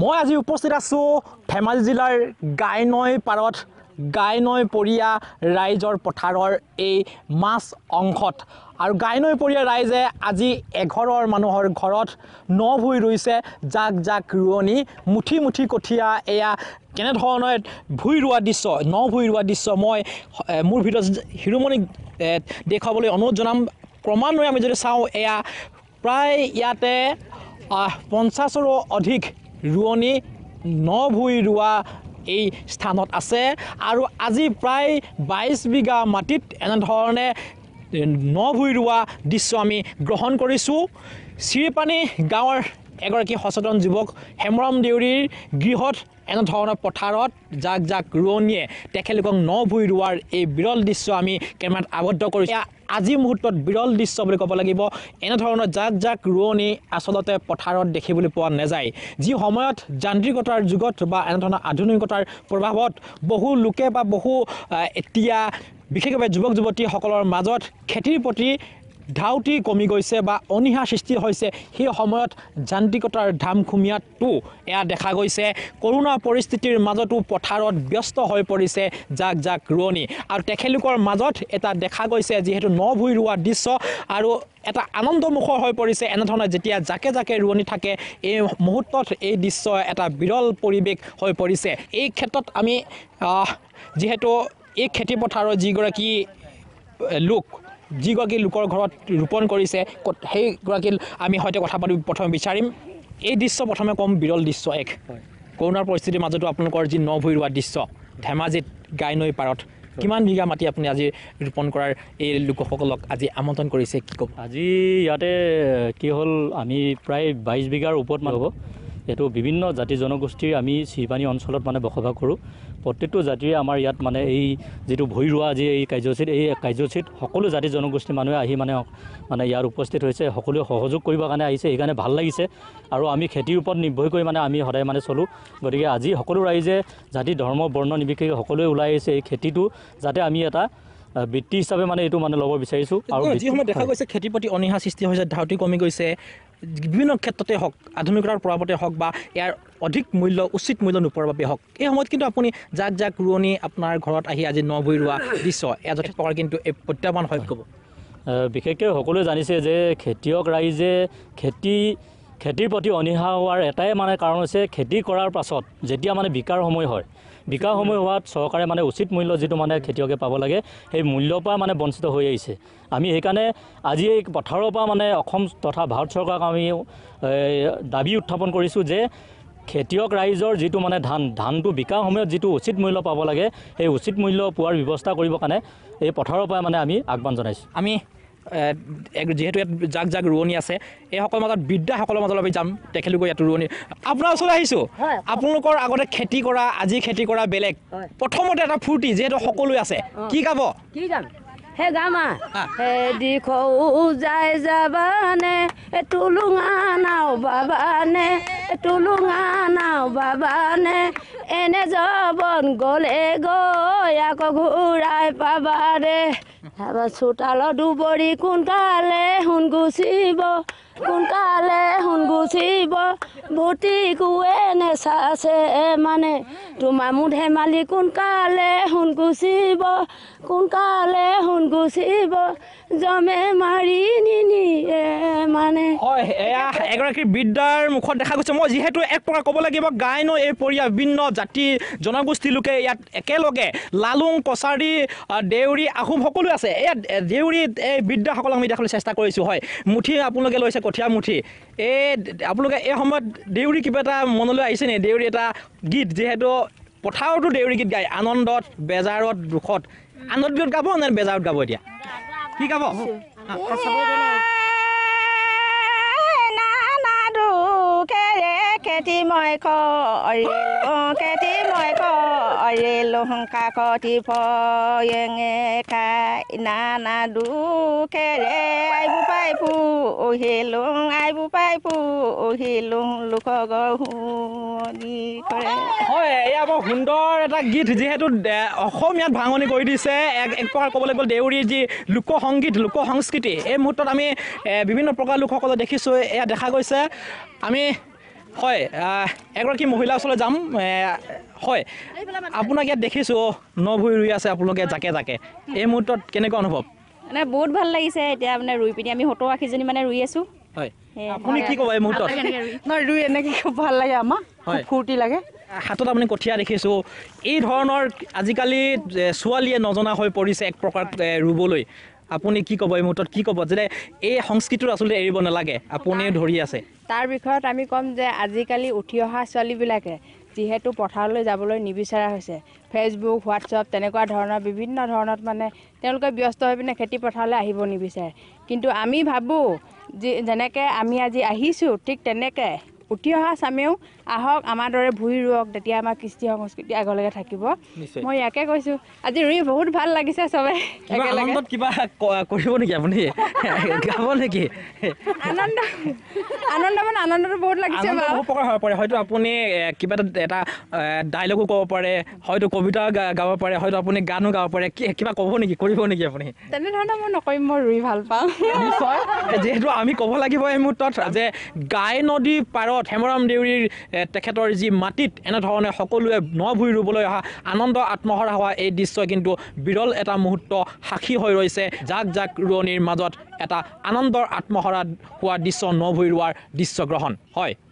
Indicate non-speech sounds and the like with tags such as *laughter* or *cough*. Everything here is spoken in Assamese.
মই আজি উপস্থিত আছোঁ ধেমাজি জিলাৰ গাইনৈ পাৰত গাইনৈ পৰীয়া ৰাইজৰ পথাৰৰ এই মাছ অংশত আৰু গাইনৈ পৰীয়া ৰাইজে আজি এঘৰৰ মানুহৰ ঘৰত ন ভুই ৰুইছে জাক জাক ৰোৱনি মুঠি মুঠি কঠীয়া এয়া কেনেধৰণৰ ভুই ৰোৱা দৃশ্য ন ভুই ৰোৱা দৃশ্য মই মোৰ ভিতৰত শিৰোমণিক দেখুৱাবলৈ অনুৰোধ জনাম ক্ৰমান্বয়ে আমি যদি চাওঁ এয়া প্ৰায় ইয়াতে পঞ্চাছৰো অধিক ৰোৱনি ন ভূঁই ৰোৱা এই স্থানত আছে আৰু আজি প্ৰায় বাইছ বিঘা মাটিত এনেধৰণে ন ভূঁই ৰোৱা দৃশ্য আমি গ্ৰহণ কৰিছোঁ চিৰিপানী গাঁৱৰ এগৰাকী সচেতন যুৱক হেমৰম দেউৰীৰ গৃহত এনেধৰণৰ পথাৰত যাক যাক ৰোৱনীয়ে তেখেতলোকক ন ভুই ৰোৱাৰ এই বিৰল দৃশ্য আমি কেমেৰাত আৱদ্ধ কৰিছোঁ আজি মুহূৰ্তত বিৰল দৃশ্য বুলি ক'ব লাগিব এনেধৰণৰ যাক যাক ৰোৱনী আচলতে পথাৰত দেখিবলৈ পোৱা নাযায় যি সময়ত যান্ত্ৰিকতাৰ যুগত বা এনেধৰণৰ আধুনিকতাৰ প্ৰভাৱত বহু লোকে বা বহু এতিয়া বিশেষভাৱে যুৱক যুৱতীসকলৰ মাজত খেতিৰ প্ৰতি ধাউতি কমি গৈছে বা অনিহা সৃষ্টি হৈছে সেই সময়ত যান্ত্ৰিকতাৰ ধামখুমীয়াতো এয়া দেখা গৈছে কৰোণা পৰিস্থিতিৰ মাজতো পথাৰত ব্যস্ত হৈ পৰিছে জাক জাক ৰোৱনি আৰু তেখেতলোকৰ মাজত এটা দেখা গৈছে যিহেতু ন ভুই ৰোৱা দৃশ্য আৰু এটা আনন্দমুখৰ হৈ পৰিছে এনেধৰণে যেতিয়া জাকে জাকে ৰোৱনি থাকে এই মুহূৰ্তত এই দৃশ্য এটা বিৰল পৰিৱেশ হৈ পৰিছে এই ক্ষেত্ৰত আমি যিহেতু এই খেতিপথাৰৰ যিগৰাকী লোক যিগৰাকী লোকৰ ঘৰত ৰোপণ কৰিছে সেইগৰাকী আমি সৈতে কথা পাতি প্ৰথমে বিচাৰিম এই দৃশ্য প্ৰথমে ক'ম বিৰল দৃশ্য এক কৰোণাৰ পৰিস্থিতিৰ মাজতো আপোনালোকৰ যি ন ভৰি ৰোৱা দৃশ্য ধেমাজিত গাই নৈ পাৰত কিমান বিঘা মাটি আপুনি আজি ৰোপণ কৰাৰ এই লোকসকলক আজি আমন্ত্ৰণ কৰিছে কি ক'ব আজি ইয়াতে কি হ'ল আমি প্ৰায় বাইছ বিঘাৰ ওপৰত মানুহ হ'ব এইটো বিভিন্ন জাতি জনগোষ্ঠীৰ আমি চিৰিপানী অঞ্চলত মানে বসবাস কৰোঁ প্ৰত্যেকটো জাতিৰে আমাৰ ইয়াত মানে এই যিটো ভৰি ৰোৱা যি এই কাৰ্যসূচীত এই কাৰ্যসূচীত সকলো জাতি জনগোষ্ঠীৰ মানুহে আহি মানে মানে ইয়াত উপস্থিত হৈছে সকলোৱে সহযোগ কৰিবৰ কাৰণে আহিছে সেইকাৰণে ভাল লাগিছে আৰু আমি খেতিৰ ওপৰত নিৰ্ভৰ কৰি মানে আমি সদায় মানে চলোঁ গতিকে আজি সকলো ৰাইজে জাতি ধৰ্ম বৰ্ণ নিৰ্বিশেষে সকলোৱে ওলাই আহিছে এই খেতিটো যাতে আমি এটা বৃত্তি হিচাপে মানে এইটো মানে ল'ব বিচাৰিছোঁ আৰু যি সময়ত দেখা গৈছে খেতিৰ প্ৰতি অনীহা সৃষ্টি হৈছে ধাউতি কমি গৈছে বিভিন্ন ক্ষেত্ৰতে হওক আধুনিকতাৰ প্ৰভাৱতে হওক বা ইয়াৰ অধিক মূল্য উচিত মূল্য নোপোৱাৰ বাবে হওক এই সময়ত কিন্তু আপুনি যাক যাক ৰোৱনি আপোনাৰ ঘৰত আহি আজি ন বৈ ৰোৱা দৃশ্য এয়া যথেষ্ট প্ৰকাৰ কিন্তু এই প্ৰত্যাহ্বান হয় ক'ব বিশেষকৈ সকলোৱে জানিছে যে খেতিয়ক ৰাইজে খেতি খেতিৰ প্ৰতি অনীহা হোৱাৰ এটাই মানে কাৰণ হৈছে খেতি কৰাৰ পাছত যেতিয়া মানে বিকাৰ সময় হয় বিকাশ সময় হোৱাত চৰকাৰে মানে উচিত মূল্য যিটো মানে খেতিয়কে পাব লাগে সেই মূল্যৰ পৰা মানে বঞ্চিত হৈ আহিছে আমি সেইকাৰণে আজি এই পথাৰৰ পৰা মানে অসম তথা ভাৰত চৰকাৰক আমি দাবী উত্থাপন কৰিছোঁ যে খেতিয়ক ৰাইজৰ যিটো মানে ধান ধানটো বিকা সময়ত যিটো উচিত মূল্য পাব লাগে সেই উচিত মূল্য পোৱাৰ ব্যৱস্থা কৰিবৰ কাৰণে এই পথাৰৰ পৰা মানে আমি আহ্বান জনাইছোঁ আমি যিহেতু ইয়াত যাক যাক ৰোৱনি আছে এইসকল মাজত বিদ্যাসকলৰ মাজত আমি যাম তেখেতলোকৰ ইয়াত ৰোৱনি আপোনাৰ ওচৰলৈ আহিছো আপোনালোকৰ আগতে খেতি কৰা আজি খেতি কৰা বেলেগ প্ৰথমতে এটা ফূৰ্তি যিহেতু সকলোৱে আছে কি গাব কি গাম হে গামা হে দিখৌ যাই যাবানে এ টুলুঙা নাও বাবানে এ টুলুঙা নাও বাবানে এনে জবন গ'লে গৈ আকৌ ঘূৰাই পাবা চোতালত দুবৰি কোনকালে সোণ গুচিব সোনকালে শুন গুচিব বুটি কুৱে নেচাছে মানে তোমাৰ মোৰ ধেমালি কোনকালে শুন গুচিব কোনকালে শুন গুচিব জমে মাৰি নিনিয়ে মানে হয় এয়া এগৰাকী বৃদ্ধাৰ মুখত দেখা গৈছে মই যিহেতু এক প্ৰকাৰ ক'ব লাগিব গাইন এই পৰিয়াল ভিন্ন জাতি জনগোষ্ঠীৰ লোকে ইয়াত একেলগে লালুং কছাৰী দেউৰী আহোম সকলো আছে এয়া দেউৰীত এই বৃদ্ধাসকলক আমি দেখাবলৈ চেষ্টা কৰিছোঁ হয় মুঠি আপোনালোকে লৈছে কঠীয়া মুঠি এই আপোনালোকে এই সময়ত দেউৰী কিবা এটা মনলৈ আহিছে নেকি দেউৰী এটা গীত যিহেতু পথাৰতো দেউৰী গীত গায় আনন্দত বেজাৰত দুখত আনন্দত গাব নে বেজাৰত গাব এতিয়া কি গাব কেটি মই কেটি মই কৰে লোহংকা কটি ফেঙে খাই নানা দুখেৰে আইবু পাইপু অহি আইবু পাইপু অহি লোক গঢ়ি এয়া বৰ সুন্দৰ এটা গীত যিহেতু অসমীয়াত ভাঙনি কৰি দিছে এক এক প্ৰকাৰ ক'বলৈ দেউৰীৰ যি লোকসংগীত লোক সংস্কৃতি এই মুহূৰ্তত আমি বিভিন্ন প্ৰকাৰৰ লোকসকলক দেখিছোঁ এয়া দেখা গৈছে আমি হয় এগৰাকী মহিলাৰ ওচৰলৈ যাম হয় আপোনাক ইয়াত দেখিছোঁ ন ভৰি ৰুই আছে আপোনালোকে জাকে জাকে এই মুহূৰ্তত কেনেকুৱা অনুভৱ মানে বহুত ভাল লাগিছে এতিয়া মানে ৰুই পিনি আমি সত্তৰ আশীজনী মানে ৰুই আছোঁ কি ক'ব এই মুহূৰ্তত ফূৰ্তি লাগে হাতত আপুনি কঠীয়া দেখিছোঁ এই ধৰণৰ আজিকালি ছোৱালীয়ে নজনা হৈ পৰিছে এক প্ৰকাৰ ৰুবলৈ আপুনি কি ক'ব এই মুহূৰ্তত কি ক'ব যে এই সংস্কৃতিটো আচলতে এৰিব নালাগে আপুনিও ধৰি আছে তাৰ বিষয়ত আমি ক'ম যে আজিকালি উঠি অহা ছোৱালীবিলাকে যিহেতু পথাৰলৈ যাবলৈ নিবিচাৰা হৈছে ফেচবুক হোৱাটছআপ তেনেকুৱা ধৰণৰ বিভিন্ন ধৰণত মানে তেওঁলোকে ব্যস্ত হৈ পিনে খেতি পথাৰলৈ আহিব নিবিচাৰে কিন্তু আমি ভাবোঁ যি যেনেকৈ আমি আজি আহিছোঁ ঠিক তেনেকৈ উঠি অহা স্বামীও আহক আমাৰ দৰে ভূঁই ৰুৱক তেতিয়া আমাৰ কৃষ্টি সংস্কৃতি আগলৈকে থাকিব মই ইয়াকে কৈছোঁ আজি ৰুই বহুত ভাল লাগিছে চবে কিবা কৰিব নেকি আপুনি *laughs* গাব নেকি আনন্দ আনন্দ মানে আনন্দটো বহুত লাগিছে হয়তো আপুনি কিবা এটা এটা ডাইলগো ক'ব পাৰে হয়তো কবিতা গাব পাৰে হয়তো আপুনি গানো গাব পাৰে কিবা ক'ব নেকি কৰিব নেকি আপুনি তেনেধৰণে মই নকৰিম মই ৰুই ভাল পাওঁ যিহেতু আমি ক'ব লাগিব এই মুহূৰ্তত যে গাই নদী পাৰ ভিতৰত হেমৰাম দেউৰীৰ তেখেতৰ যি মাটিত এনেধৰণে সকলোৱে ন ভুই ৰুবলৈ অহা আনন্দ আত্মহৰা হোৱা এই দৃশ্য কিন্তু বিৰল এটা মুহূৰ্ত সাক্ষী হৈ ৰৈছে জাক জাক ৰোৱনীৰ মাজত এটা আনন্দৰ আত্মহৰা হোৱা দৃশ্য ন ভূঁই ৰোৱাৰ দৃশ্যগ্ৰহণ হয়